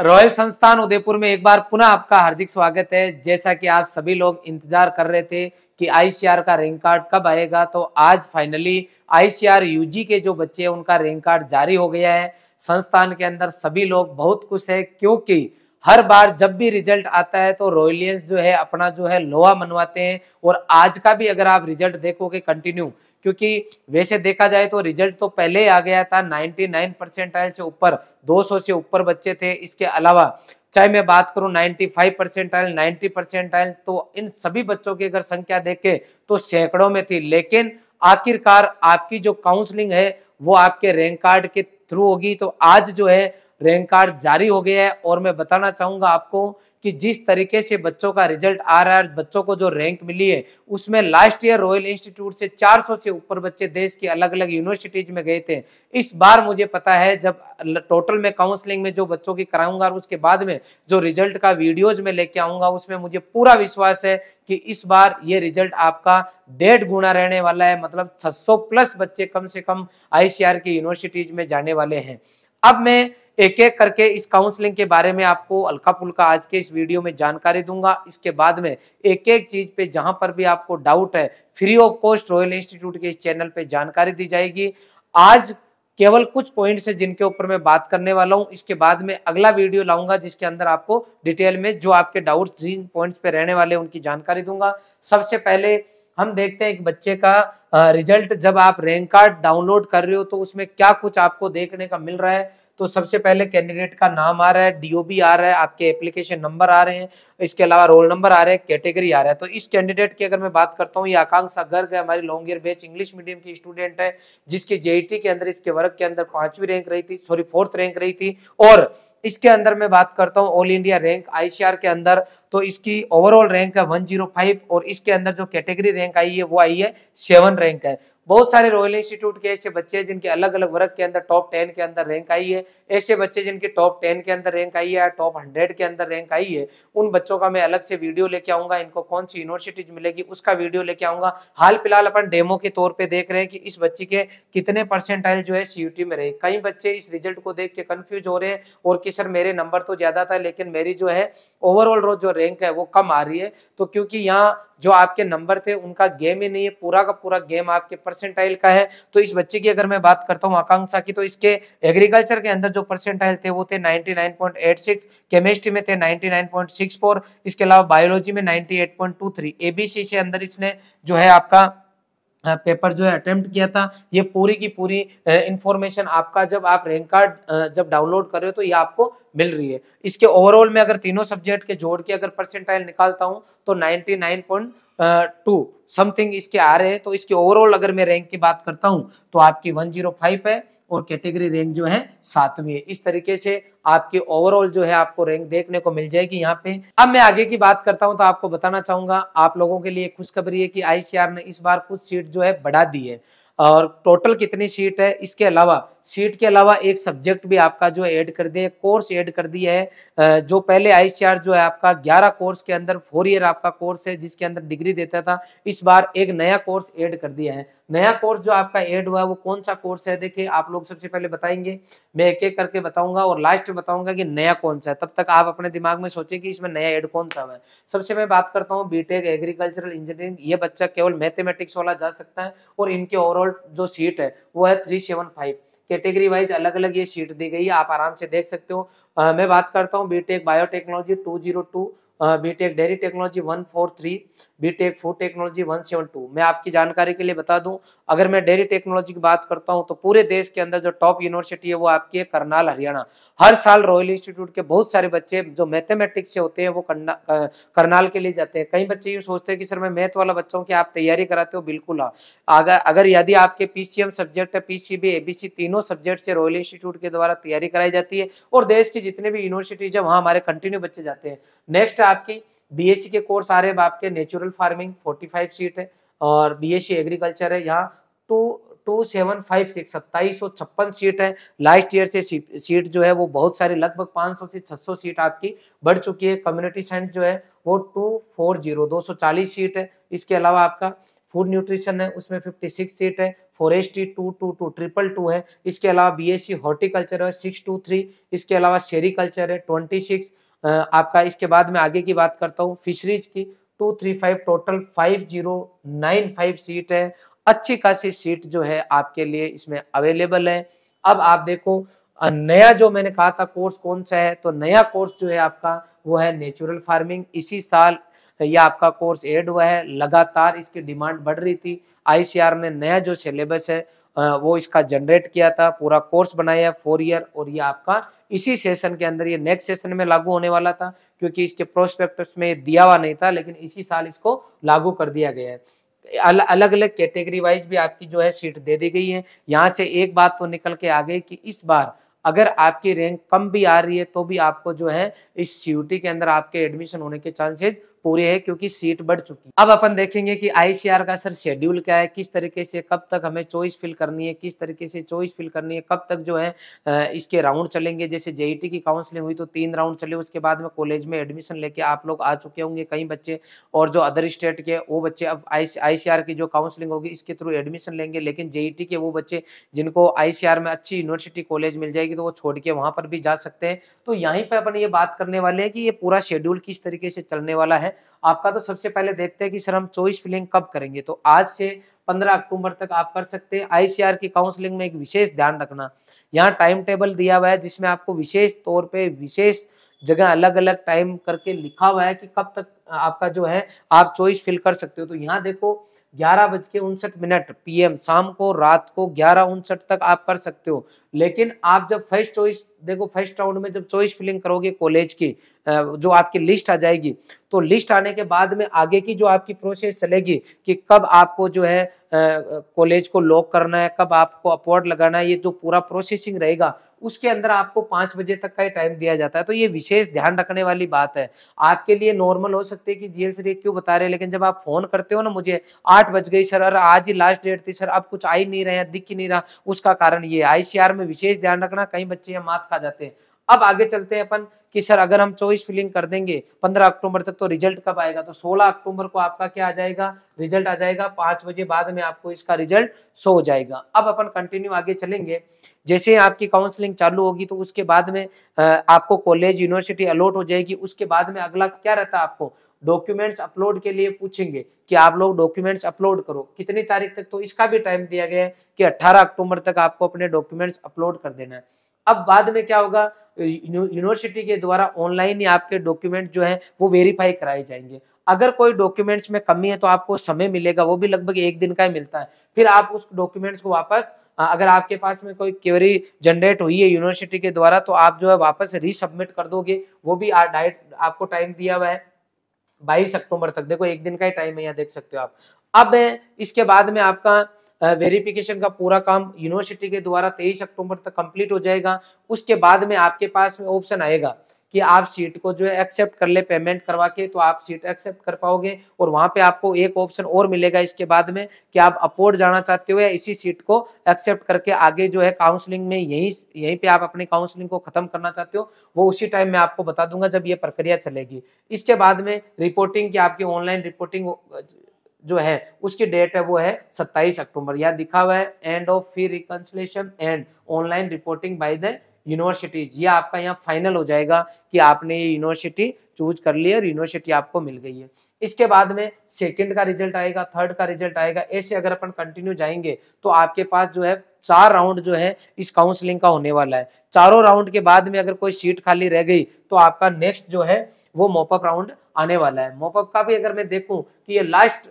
royal संस्थान उदयपुर में एक बार पुनः आपका हार्दिक स्वागत है जैसा कि आप सभी लोग इंतजार कर रहे थे कि आईसीआर का रैंक कार्ड कब आएगा तो आज फाइनली आईसीआर यूजी के जो बच्चे हैं उनका रैंक कार्ड जारी हो गया है संस्थान के अंदर सभी लोग बहुत खुश है क्योंकि हर बार जब भी रिजल्ट आता है तो रॉयलियंस जो है अपना जो है लोहा मनवाते हैं और आज का भी अगर आप रिजल्ट देखोगे कंटिन्यू क्योंकि वैसे देखा जाए तो रिजल्ट तो पहले ही आ गया था 99 परसेंटाइल से ऊपर 200 से ऊपर बच्चे थे इसके अलावा चाहे मैं बात करूं 95 परसेंटाइल परसेंट परसेंटाइल तो इन सभी बच्चों की अगर संख्या देखें तो सैकड़ों में थी लेकिन आखिरकार आपकी जो काउंसलिंग है वो आपके रैंक कार्ड के थ्रू होगी तो आज जो है रैंक कार्ड जारी हो गया है और मैं बताना चाहूंगा आपको कि जिस तरीके से बच्चों का रिजल्ट आ रहा है बच्चों को जो रैंक मिली है उसमें लास्ट ईयर रॉयल इंस्टीट्यूट से 400 से ऊपर बच्चे देश की अलग अलग यूनिवर्सिटीज में गए थे इस बार मुझे पता है जब टोटल में काउंसलिंग में जो बच्चों की कराऊंगा और उसके बाद में जो रिजल्ट का वीडियोज में लेके आऊंगा उसमें मुझे पूरा विश्वास है कि इस बार ये रिजल्ट आपका डेढ़ गुणा रहने वाला है मतलब छह प्लस बच्चे कम से कम आईसीआर की यूनिवर्सिटीज में जाने वाले हैं अब मैं एक एक करके इस काउंसलिंग के बारे में आपको अल्का फुल्का आज के इस वीडियो में जानकारी दूंगा इसके बाद में एक एक चीज पे जहां पर भी आपको डाउट है free of cost royal institute के इस चैनल पे जानकारी दी जाएगी आज केवल कुछ पॉइंट्स है जिनके ऊपर मैं बात करने वाला हूँ इसके बाद में अगला वीडियो लाऊंगा जिसके अंदर आपको डिटेल में जो आपके डाउट्स जिन पॉइंट पे रहने वाले उनकी जानकारी दूंगा सबसे पहले हम देखते हैं एक बच्चे का रिजल्ट जब आप रैंक कार्ड डाउनलोड कर रहे हो तो उसमें क्या कुछ आपको देखने का मिल रहा है तो सबसे पहले कैंडिडेट का नाम आ रहा है डीओबी आ रहा है आपके एप्लीकेशन नंबर आ रहे हैं इसके अलावा रोल नंबर आ रहे हैं कैटेगरी आ रहा है तो इस कैंडिडेट की अगर मैं बात करता हूँ ये आकांक्षा गर्ग है हमारी ईयर बैच इंग्लिश मीडियम की स्टूडेंट है जिसकी जेईटी e के अंदर इसके वर्ग के अंदर पांचवी रैंक रही थी सॉरी फोर्थ रैंक रही थी और इसके अंदर मैं बात करता हूँ ऑल इंडिया रैंक आईसीआर के अंदर तो इसकी ओवरऑल रैंक है 105 और इसके अंदर जो कैटेगरी रैंक आई है वो आई है सेवन रैंक है बहुत सारे रॉयल इंस्टीट्यूट के ऐसे बच्चे जिनके अलग अलग वर्ग के अंदर टॉप टेन के अंदर रैंक आई है ऐसे बच्चे जिनके टॉप टेन के अंदर रैंक आई है टॉप हंड्रेड के अंदर रैंक आई है उन बच्चों का मैं अलग से वीडियो लेके आऊंगा इनको कौन सी यूनिवर्सिटीज मिलेगी उसका वीडियो लेके आऊंगा हाल फिलहाल अपन डेमो के तौर पर देख रहे हैं कि इस बच्चे के कितने परसेंटाइल जो है सी में रहे कई बच्चे इस रिजल्ट को देख के कन्फ्यूज हो रहे हैं और कि सर मेरे नंबर तो ज़्यादा था लेकिन मेरी जो है ओवरऑल जो रैंक है वो कम आ रही है तो क्योंकि यहाँ जो आपके नंबर थे उनका गेम ही नहीं है पूरा का पूरा गेम आपके परसेंटाइल का है तो इस बच्चे की अगर मैं बात करता हूँ आकांक्षा की तो इसके एग्रीकल्चर के अंदर जो परसेंटाइल थे वो थे 99.86 केमिस्ट्री में थे 99.64 इसके अलावा बायोलॉजी में 98.23 एबीसी से अंदर इसने जो है आपका पेपर जो है अटेम्प्ट किया था ये पूरी की पूरी इंफॉर्मेशन आपका जब आप रैंक कार्ड जब डाउनलोड कर रहे हो तो ये आपको मिल रही है इसके ओवरऑल में अगर तीनों सब्जेक्ट के जोड़ के अगर परसेंटाइल निकालता हूँ तो ninety nine point two something इसके आ रहे हैं तो इसके ओवरऑल अगर मैं रैंक की बात करता हूँ तो आपकी वन जीरो फाइव है और कैटेगरी रैंक जो है सातवीं है इस तरीके से आपके ओवरऑल जो है आपको रैंक देखने को मिल जाएगी यहाँ पे अब मैं आगे की बात करता हूँ तो आपको बताना चाहूंगा आप लोगों के लिए खुशखबरी है कि आईसीआर ने इस बार कुछ सीट जो है बढ़ा दी है और टोटल कितनी सीट है इसके अलावा सीट के अलावा एक सब्जेक्ट भी आपका जो ऐड कर दिया कोर्स ऐड कर दिया है जो पहले आई जो है आपका ग्यारह कोर्स के अंदर फोर ईयर आपका कोर्स है जिसके अंदर डिग्री देता था इस बार एक नया कोर्स ऐड कर दिया है नया कोर्स जो आपका ऐड हुआ है वो कौन सा कोर्स है देखिए आप लोग सबसे पहले बताएंगे मैं एक एक करके बताऊंगा और लास्ट में बताऊंगा कि नया कौन सा है तब तक आप अपने दिमाग में सोचें कि इसमें नया ऐड कौन सा है सबसे मैं बात करता हूँ बीटेक एग्रीकल्चरल इंजीनियरिंग ये बच्चा केवल मैथमेटिक्स वाला जा सकता है और इनके ओवरऑल जो सीट है वो है three seven five category wise अलग अलग ये शीट दी गई है आप आराम से देख सकते हो मैं बात करता हूँ BTech biotechnology two zero two BTech dairy technology one four three BTech food technology one seven two मैं आपकी जानकारी के लिए बता दूं अगर मैं डेयरी टेक्नोलॉजी की बात करता हूं तो पूरे देश के अंदर जो टॉप यूनिवर्सिटी है वो आपकी है करनाल हरियाणा हर साल रॉयल इंस्टीट्यूट के बहुत सारे बच्चे जो मैथमेटिक्स से होते हैं वो करनाल के लिए जाते हैं कई बच्चे यूँ सोचते हैं कि सर मैं मैथ वाला बच्चा हूँ कि आप तैयारी कराते हो बिल्कुल हाँ अगर अगर यदि आपके पी सब्जेक्ट है पी सी तीनों सब्जेक्ट से रॉयल इंस्टीट्यूट के द्वारा तैयारी कराई जाती है और देश की जितने भी यूनिवर्सिटीज है वहाँ हमारे कंटिन्यू बच्चे जाते हैं नेक्स्ट आपकी बीएससी e के कोर्स आ रहे हैं आपके नेचुरल फार्मिंग 45 सीट है और बीएससी एग्रीकल्चर e है यहाँ two two seven five six सत्ताईस सौ छप्पन सीट है लास्ट ईयर से सीट जो है वो बहुत सारी लगभग पाँच सौ से छह सौ सीट आपकी बढ़ चुकी है कम्युनिटी सेंट जो है वो टू फोर जीरो दो सौ चालीस सीट है इसके अलावा आपका फूड न्यूट्रिशन है उसमें फिफ्टी सिक्स सीट है forestry two two two triple two है इसके अलावा बी एस सी हॉर्टिकल्चर है सिक्स टू थ्री इसके अलावा शेरिकल्चर है ट्वेंटी सिक्स आपका इसके बाद में आगे की बात करता हूँ फिशरीज की two three five total five zero nine five seat है अच्छी खासी सीट जो है आपके लिए इसमें अवेलेबल है अब आप देखो नया जो मैंने कहा था कोर्स कौन सा है तो नया कोर्स जो है आपका वो है नेचुरल फार्मिंग इसी साल यह आपका कोर्स एड हुआ है लगातार इसकी डिमांड बढ़ रही थी आईसीआर में नया जो सिलेबस है वो इसका जनरेट किया था पूरा कोर्स बनाया फोर ईयर और ये आपका इसी सेशन के अंदर ये नेक्स्ट सेशन में लागू होने वाला था क्योंकि इसके प्रोस्पेक्टस में दिया हुआ नहीं था लेकिन इसी साल इसको लागू कर दिया गया है अल, अलग अलग कैटेगरी वाइज भी आपकी जो है सीट दे दी गई है यहाँ से एक बात तो निकल के आ गई कि इस बार अगर आपकी रैंक कम भी आ रही है तो भी आपको जो है इस सी के अंदर आपके एडमिशन होने के चांसेज पूरे हैं क्योंकि सीट बढ़ चुकी अब अपन देखेंगे कि आईसीआर का सर शेड्यूल क्या है किस तरीके से कब तक हमें चॉइस फिल करनी है किस तरीके से चॉइस फिल करनी है कब तक जो है इसके राउंड चलेंगे जैसे जेईटी e की काउंसलिंग हुई तो तीन राउंड चले उसके बाद में कॉलेज में एडमिशन लेके आप लोग आ चुके होंगे कई बच्चे और जो अदर स्टेट के वो बच्चे अब आई की जो काउंसलिंग होगी इसके थ्रू एडमिशन लेंगे लेकिन जेईटी e के वो बच्चे जिनको आई में अच्छी यूनिवर्सिटी कॉलेज मिल जाएगी तो वो छोड़ के वहाँ पर भी जा सकते हैं तो यहीं पर अपन ये बात करने वाले हैं कि ये पूरा शेड्यूल किस तरीके से चलने वाला है आपका तो सबसे पहले देखते हैं कि सर हम चॉइस फिलिंग कब करेंगे तो आज से 15 अक्टूबर तक आप कर सकते हैं आईसीआर की काउंसलिंग में एक विशेष ध्यान रखना यहाँ टाइम टेबल दिया हुआ है जिसमें आपको विशेष तौर पे विशेष जगह अलग अलग टाइम करके लिखा हुआ है कि कब तक आपका जो है आप चॉइस फिल कर सकते हो तो यहाँ देखो ग्यारह बज के उनसठ मिनट पीएम शाम को रात को ग्यारह उनसठ तक आप कर सकते हो लेकिन आप जब फर्स्ट चॉइस देखो फर्स्ट राउंड में जब चॉइस फिलिंग करोगे कॉलेज की जो आपकी लिस्ट आ जाएगी तो लिस्ट आने के बाद में आगे की जो आपकी प्रोसेस चलेगी कि कब आपको जो है कॉलेज को लॉक करना है कब आपको अपॉर्ड लगाना है ये जो पूरा प्रोसेसिंग रहेगा उसके अंदर आपको पाँच बजे तक का टाइम दिया जाता है तो ये विशेष ध्यान रखने वाली बात है आपके लिए नॉर्मल हो सकती है कि जी सर क्यों बता रहे हैं लेकिन जब आप फोन करते हो ना मुझे आठ बज गई सर और आज ही लास्ट डेट थी सर अब कुछ आ ही नहीं रहे दिख ही नहीं रहा उसका कारण ये आई में विशेष ध्यान रखना कई बच्चे या मात खा जाते हैं अब आगे चलते हैं अपन कि सर अगर हम चौबीस फिलिंग कर देंगे पंद्रह अक्टूबर तक तो रिजल्ट कब आएगा तो सोलह अक्टूबर को आपका क्या आ जाएगा रिजल्ट आ जाएगा पांच बजे बाद में आपको इसका रिजल्ट सो हो जाएगा अब अपन कंटिन्यू आगे चलेंगे जैसे ही आपकी काउंसलिंग चालू होगी तो उसके बाद में आपको कॉलेज यूनिवर्सिटी अलॉट हो जाएगी उसके बाद में अगला क्या रहता है आपको डॉक्यूमेंट्स अपलोड के लिए पूछेंगे कि आप लोग डॉक्यूमेंट्स अपलोड करो कितनी तारीख तक तो इसका भी टाइम दिया गया है कि 18 अक्टूबर तक आपको अपने डॉक्यूमेंट्स अपलोड कर देना है अब बाद में क्या होगा यूनिवर्सिटी के द्वारा ऑनलाइन ही आपके डॉक्यूमेंट जो है वो वेरीफाई कराए जाएंगे अगर कोई डॉक्यूमेंट्स में कमी है तो आपको समय मिलेगा वो भी लगभग एक दिन का ही मिलता है फिर आप उस डॉक्यूमेंट्स को वापस अगर आपके पास में कोई क्वेरी जनरेट हुई है यूनिवर्सिटी के द्वारा तो आप जो है वापस रीसबमिट कर दोगे वो भी डायरेक्ट आपको टाइम दिया हुआ है बाईस अक्टूबर तक देखो एक दिन का ही टाइम है यहाँ देख सकते हो आप अब इसके बाद में आपका वेरिफिकेशन का पूरा काम यूनिवर्सिटी के द्वारा तेईस अक्टूबर तक कंप्लीट हो जाएगा उसके बाद में आपके पास में ऑप्शन आएगा कि आप सीट को जो है एक्सेप्ट कर ले पेमेंट करवा के तो आप सीट एक्सेप्ट कर पाओगे और वहाँ पे आपको एक ऑप्शन और मिलेगा इसके बाद में कि आप अपोर्ड जाना चाहते हो या इसी सीट को एक्सेप्ट करके आगे जो है काउंसलिंग में यहीं यहीं पे आप अपने काउंसलिंग को खत्म करना चाहते हो वो उसी टाइम में आपको बता दूंगा जब ये प्रक्रिया चलेगी इसके बाद में रिपोर्टिंग की आपकी ऑनलाइन रिपोर्टिंग जो है उसकी डेट है वो है 27 अक्टूबर यहाँ दिखा हुआ है end of fee reconciliation and online reporting by the university ये आपका यहाँ फाइनल हो जाएगा कि आपने ये यूनिवर्सिटी चूज कर ली है और यूनिवर्सिटी आपको मिल गई है इसके बाद में सेकंड का रिजल्ट आएगा थर्ड का रिजल्ट आएगा ऐसे अगर अपन कंटिन्यू जाएंगे तो आपके पास जो है चार राउंड जो है इस काउंसलिंग का होने वाला है चारों राउंड के बाद में अगर कोई सीट खाली रह गई तो आपका नेक्स्ट जो है वो मोपअप राउंड आने वाला है मोपअप का भी अगर मैं देखूँ कि ये लास्ट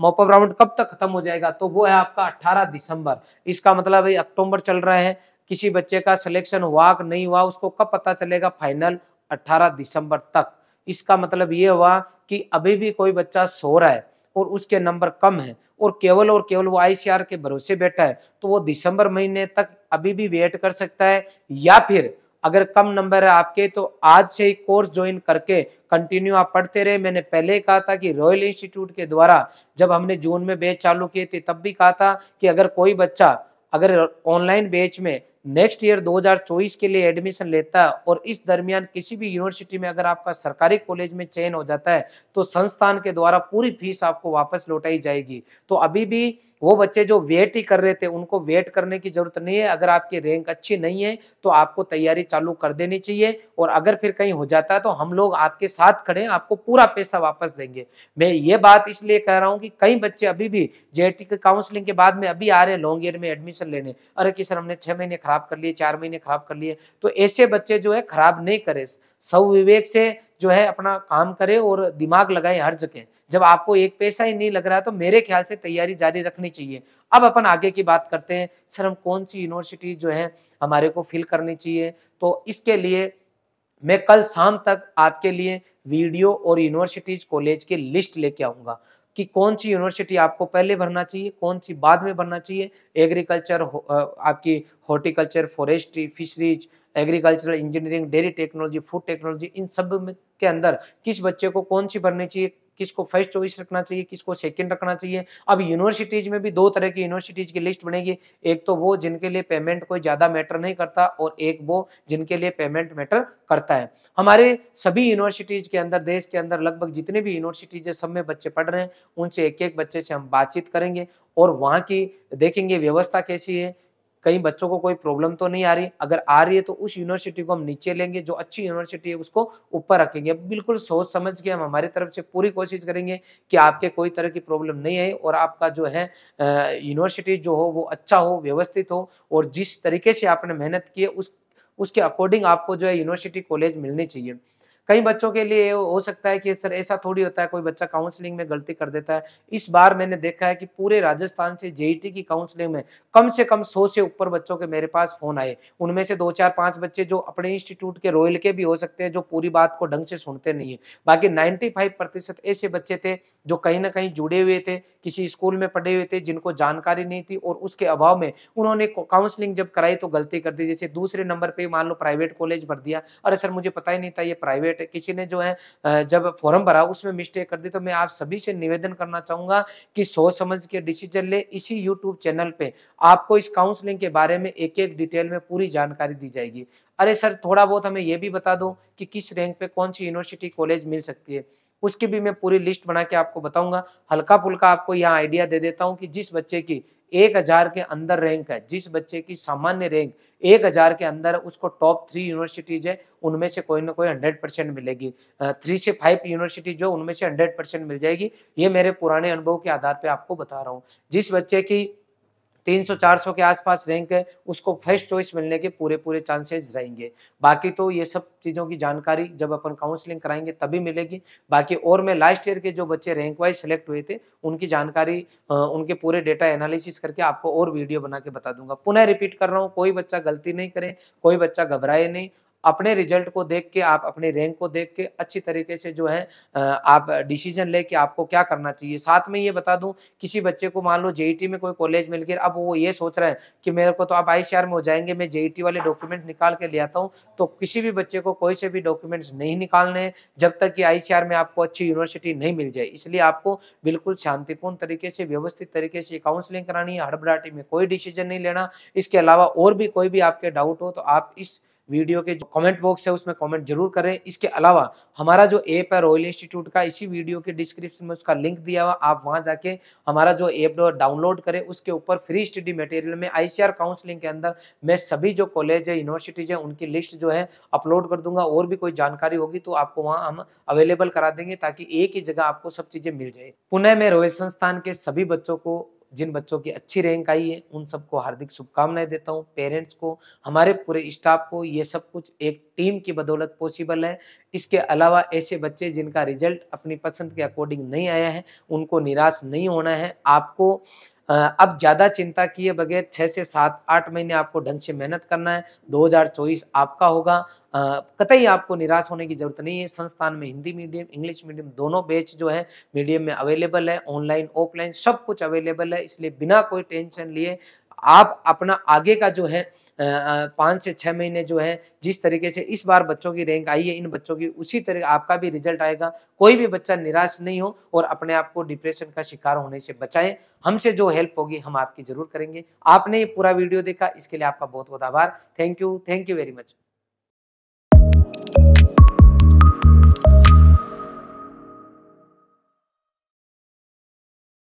मोपअप राउंड कब तक खत्म हो जाएगा तो वो है आपका 18 दिसंबर इसका मतलब है अक्टूबर चल रहा है किसी बच्चे का सिलेक्शन हुआ कि नहीं हुआ उसको कब पता चलेगा फाइनल 18 दिसंबर तक इसका मतलब ये हुआ कि अभी भी कोई बच्चा सो रहा है और उसके नंबर कम है और केवल और केवल वो आई के भरोसे बैठा है तो वो दिसंबर महीने तक अभी भी वेट कर सकता है या फिर अगर कम नंबर है आपके तो आज से ही कोर्स ज्वाइन करके कंटिन्यू आप पढ़ते रहे मैंने पहले कहा था कि रॉयल इंस्टीट्यूट के द्वारा जब हमने जून में बैच चालू किए थे तब भी कहा था कि अगर कोई बच्चा अगर ऑनलाइन बैच में नेक्स्ट ईयर 2024 के लिए एडमिशन लेता है और इस दरमियान किसी भी यूनिवर्सिटी में अगर आपका सरकारी कॉलेज में चयन हो जाता है तो संस्थान के द्वारा पूरी फीस आपको वापस लौटाई जाएगी तो अभी भी वो बच्चे जो वेट ही कर रहे थे उनको वेट करने की ज़रूरत नहीं है अगर आपकी रैंक अच्छी नहीं है तो आपको तैयारी चालू कर देनी चाहिए और अगर फिर कहीं हो जाता है तो हम लोग आपके साथ खड़े आपको पूरा पैसा वापस देंगे मैं ये बात इसलिए कह रहा हूँ कि कई बच्चे अभी भी जे के काउंसलिंग के बाद में अभी आ रहे हैं लॉन्ग ईयर में एडमिशन लेने अरे कि सर हमने छः महीने ख़राब कर लिए चार महीने ख़राब कर लिए तो ऐसे बच्चे जो है ख़राब नहीं करे सौ विवेक से जो है अपना काम करे और दिमाग लगाए हर जगह जब आपको एक पैसा ही नहीं लग रहा तो मेरे ख्याल से तैयारी जारी रखनी चाहिए अब अपन आगे की बात करते हैं सर हम कौन सी यूनिवर्सिटी जो है हमारे को फिल करनी चाहिए तो इसके लिए मैं कल शाम तक आपके लिए वीडियो और यूनिवर्सिटीज कॉलेज के लिस्ट लेके आऊँगा कि कौन सी यूनिवर्सिटी आपको पहले भरना चाहिए कौन सी बाद में भरना चाहिए एग्रीकल्चर हो, आपकी horticulture forestry fisheries agricultural engineering dairy technology food technology इन सब के अंदर किस बच्चे को कौन सी भरनी चाहिए किसको फर्स्ट चॉइस रखना चाहिए किसको सेकंड रखना चाहिए अब यूनिवर्सिटीज़ में भी दो तरह की यूनिवर्सिटीज़ की लिस्ट बनेगी एक तो वो जिनके लिए पेमेंट कोई ज़्यादा मैटर नहीं करता और एक वो जिनके लिए पेमेंट मैटर करता है हमारे सभी यूनिवर्सिटीज़ के अंदर देश के अंदर लगभग जितने भी यूनिवर्सिटीज़ है सब में बच्चे पढ़ रहे हैं उनसे एक एक बच्चे से हम बातचीत करेंगे और वहाँ की देखेंगे व्यवस्था कैसी है कहीं बच्चों को कोई प्रॉब्लम तो नहीं आ रही अगर आ रही है तो उस यूनिवर्सिटी को हम नीचे लेंगे जो अच्छी यूनिवर्सिटी है उसको ऊपर रखेंगे बिल्कुल सोच समझ के हम हमारी तरफ से पूरी कोशिश करेंगे कि आपके कोई तरह की प्रॉब्लम नहीं आई और आपका जो है यूनिवर्सिटी जो हो वो अच्छा हो व्यवस्थित हो और जिस तरीके से आपने मेहनत की है उस उसके अकॉर्डिंग आपको जो है यूनिवर्सिटी कॉलेज मिलनी चाहिए कई बच्चों के लिए हो सकता है कि सर ऐसा थोड़ी होता है कोई बच्चा काउंसलिंग में गलती कर देता है इस बार मैंने देखा है कि पूरे राजस्थान से जेईटी की काउंसलिंग में कम से कम सौ से ऊपर बच्चों के मेरे पास फोन आए उनमें से दो चार पांच बच्चे जो अपने इंस्टीट्यूट के रॉयल के भी हो सकते हैं जो पूरी बात को ढंग से सुनते नहीं है बाकी नाइन्टी ऐसे बच्चे थे जो कहीं ना कहीं जुड़े हुए थे किसी स्कूल में पढ़े हुए थे जिनको जानकारी नहीं थी और उसके अभाव में उन्होंने काउंसलिंग जब कराई तो गलती कर दी जैसे दूसरे नंबर पर मान लो प्राइवेट कॉलेज भर दिया अरे सर मुझे पता ही नहीं था ये प्राइवेट बैठे किसी ने जो है जब फॉर्म भरा उसमें मिस्टेक कर दी तो मैं आप सभी से निवेदन करना चाहूँगा कि सोच समझ के डिसीजन ले इसी यूट्यूब चैनल पे आपको इस काउंसलिंग के बारे में एक एक डिटेल में पूरी जानकारी दी जाएगी अरे सर थोड़ा बहुत हमें यह भी बता दो कि किस रैंक पे कौन सी यूनिवर्सिटी कॉलेज मिल सकती है उसकी भी मैं पूरी लिस्ट बना के आपको बताऊंगा हल्का फुल्का आपको यहाँ आइडिया दे देता हूँ कि जिस बच्चे की एक हज़ार के अंदर रैंक है जिस बच्चे की सामान्य रैंक एक हज़ार के अंदर उसको टॉप थ्री यूनिवर्सिटीज़ है उनमें से कोई ना कोई हंड्रेड परसेंट मिलेगी थ्री से फाइव यूनिवर्सिटी जो उनमें से हंड्रेड परसेंट मिल जाएगी ये मेरे पुराने अनुभव के आधार पर आपको बता रहा हूँ जिस बच्चे की 300-400 के आसपास रैंक है उसको फर्स्ट चॉइस मिलने के पूरे पूरे चांसेस रहेंगे बाकी तो ये सब चीज़ों की जानकारी जब अपन काउंसलिंग कराएंगे तभी मिलेगी बाकी और मैं लास्ट ईयर के जो बच्चे रैंक वाइज सेलेक्ट हुए थे उनकी जानकारी उनके पूरे डेटा एनालिसिस करके आपको और वीडियो बना के बता दूंगा पुनः रिपीट कर रहा हूँ कोई बच्चा गलती नहीं करे कोई बच्चा घबराए नहीं अपने रिजल्ट को देख के आप अपने रैंक को देख के अच्छी तरीके से जो है आप डिसीजन ले कि आपको क्या करना चाहिए साथ में ये बता दूं किसी बच्चे को मान लो जेईटी e में कोई कॉलेज मिल गया अब वो ये सोच रहे हैं कि मेरे को तो आप आई में हो जाएंगे मैं जेईटी e वाले डॉक्यूमेंट निकाल के ले आता हूँ तो किसी भी बच्चे को कोई से भी डॉक्यूमेंट्स नहीं निकालने जब तक कि आई में आपको अच्छी यूनिवर्सिटी नहीं मिल जाए इसलिए आपको बिल्कुल शांतिपूर्ण तरीके से व्यवस्थित तरीके से काउंसलिंग करानी है हड़बड़ाटी में कोई डिसीजन नहीं लेना इसके अलावा और भी कोई भी आपके डाउट हो तो आप इस वीडियो के जो कमेंट बॉक्स है उसमें कमेंट जरूर करें इसके अलावा हमारा जो ऐप है रॉयल इंस्टीट्यूट का इसी वीडियो के डिस्क्रिप्शन में उसका लिंक दिया हुआ आप वहां जाके हमारा जो ऐप डाउनलोड करें उसके ऊपर फ्री स्टडी मटेरियल में आईसीआर काउंसलिंग के अंदर मैं सभी जो कॉलेज है यूनिवर्सिटीज है उनकी लिस्ट जो है अपलोड कर दूंगा और भी कोई जानकारी होगी तो आपको वहाँ हम अवेलेबल करा देंगे ताकि एक ही जगह आपको सब चीज़ें मिल जाए पुणे में रॉयल संस्थान के सभी बच्चों को जिन बच्चों की अच्छी रैंक आई है उन सबको हार्दिक शुभकामनाएं देता हूँ पेरेंट्स को हमारे पूरे स्टाफ को ये सब कुछ एक टीम की बदौलत पॉसिबल है इसके अलावा ऐसे बच्चे जिनका रिजल्ट अपनी पसंद के अकॉर्डिंग नहीं आया है उनको निराश नहीं होना है आपको अब ज़्यादा चिंता किए बगैर छः से सात आठ महीने आपको ढंग से मेहनत करना है 2024 आपका होगा कतई आपको निराश होने की ज़रूरत नहीं है संस्थान में हिंदी मीडियम इंग्लिश मीडियम दोनों बैच जो है मीडियम में अवेलेबल है ऑनलाइन ऑफलाइन सब कुछ अवेलेबल है इसलिए बिना कोई टेंशन लिए आप अपना आगे का जो है पाँच से छः महीने जो है जिस तरीके से इस बार बच्चों की रैंक आई है इन बच्चों की उसी तरह आपका भी रिजल्ट आएगा कोई भी बच्चा निराश नहीं हो और अपने आप को डिप्रेशन का शिकार होने से बचाएं हमसे जो हेल्प होगी हम आपकी जरूर करेंगे आपने ये पूरा वीडियो देखा इसके लिए आपका बहुत बहुत आभार thank you thank you very much